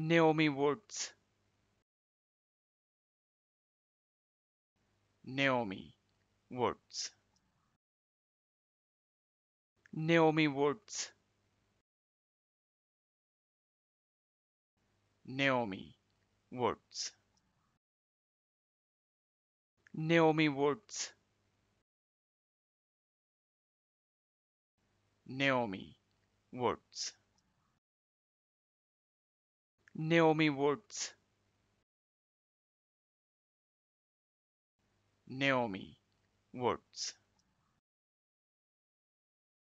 Naomi Woods. Naomi Woods. Naomi Woods. Naomi Woods. Naomi Woods. Naomi Woods. Naomi Woods. Naomi Woods.